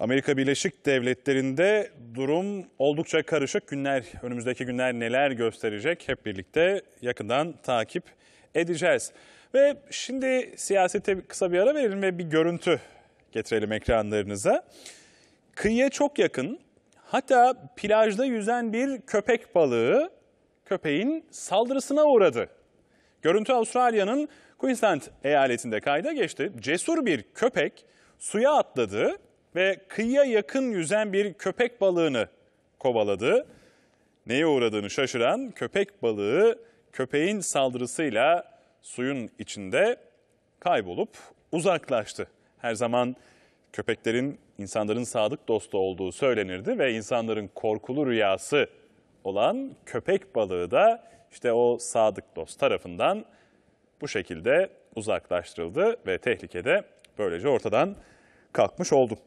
Amerika Birleşik Devletleri'nde durum oldukça karışık. Günler, önümüzdeki günler neler gösterecek hep birlikte yakından takip edeceğiz. Ve şimdi siyasete kısa bir ara verelim ve bir görüntü getirelim ekranlarınıza. Kıyıya çok yakın hatta plajda yüzen bir köpek balığı köpeğin saldırısına uğradı. Görüntü Avustralya'nın Queensland eyaletinde kayda geçti. Cesur bir köpek suya atladı ve kıyıya yakın yüzen bir köpek balığını kovaladı. Neye uğradığını şaşıran köpek balığı köpeğin saldırısıyla suyun içinde kaybolup uzaklaştı. Her zaman köpeklerin insanların sadık dostu olduğu söylenirdi ve insanların korkulu rüyası olan köpek balığı da işte o sadık dost tarafından bu şekilde uzaklaştırıldı ve tehlikede böylece ortadan kalkmış oldu.